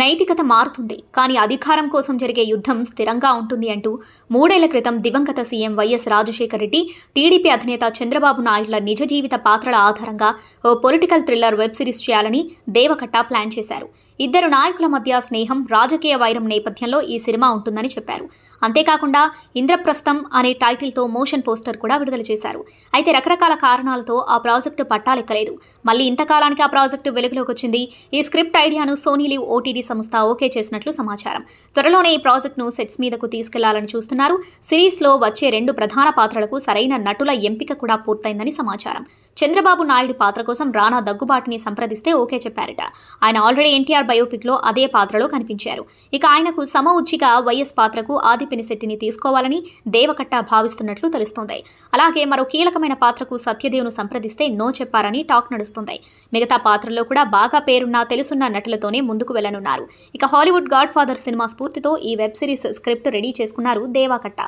నైతికత మారుతుంది కానీ అధికారం కోసం జరిగే యుద్ధం స్థిరంగా ఉంటుంది అంటూ మూడేళ్ల క్రితం దివంగత CM YS Rajasekhara Reddy TDP అధినేత చంద్రబాబు నాయుడుల నిజ జీవిత పాత్రల ఆధారంగా ఓ పొలిటికల్ థ్రిల్లర్ వెబ్ సిరీస్ చేయాలని దేవకట్ట ప్లాన్ చేశారు ఇద్దరు నాయకుల మధ్య స్నేహం రాజకీయ వైరం నేపథ్యంలో ఈ సినిమా ఉంటుందని చెప్పారు అంతేకాకుండా ఇంద్రప్రస్థం అనే టైటిల్తో మోషన్ పోస్టర్ కూడా విడుదల చేశారు అయితే రకరకాల కారణాలతో ఆ ప్రాజెక్టు పట్టాలెక్కలేదు మళ్ళీ ఇంతకాలానికి ఆ ప్రాజెక్టు వెలుగులోకి వచ్చింది ఈ స్క్రిప్ట్ ఐడియాను సోనీ లీవ్ ఓటీడీ సంస్థ ఓకే చేసినట్లు సమాచారం త్వరలోనే ఈ ప్రాజెక్టును సెట్స్ మీదకు తీసుకెళ్లాలని చూస్తున్నారు సిరీస్లో వచ్చే రెండు ప్రధాన పాత్రలకు సరైన నటుల ఎంపిక కూడా పూర్తయిందని సమాచారం చంద్రబాబు నాయుడు పాత్ర కోసం రానా దగ్గుబాటిని సంప్రదిస్తే ఓకే చెప్పారు చెప్పారట ఆయన ఆల్రెడీ ఎన్టీఆర్ బయోపిక్ లో అదే పాత్రలో కనిపించారు ఇక ఆయనకు సమ ఉచ్చిక వైఎస్ పాత్రకు ఆదిపినిశెట్టిని తీసుకోవాలని దేవకట్ట భావిస్తున్నట్లు తెలుస్తోంది అలాగే మరో కీలకమైన పాత్రకు సత్యదేవ్ను సంప్రదిస్తే నో చెప్పారని టాక్ నడుస్తుంది మిగతా పాత్రల్లో కూడా బాగా పేరున్న తెలుసున్న నటులతోనే ముందుకు వెళ్లనున్నారు ఇక హాలీవుడ్ గాడ్ ఫాదర్ సినిమా స్ఫూర్తితో ఈ వెబ్ సిరీస్ స్క్రిప్ట్ రెడీ చేసుకున్నారు దేవాకట్ట